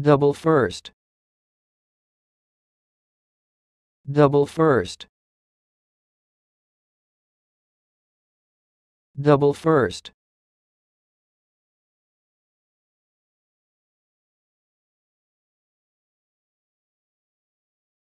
double first double first double first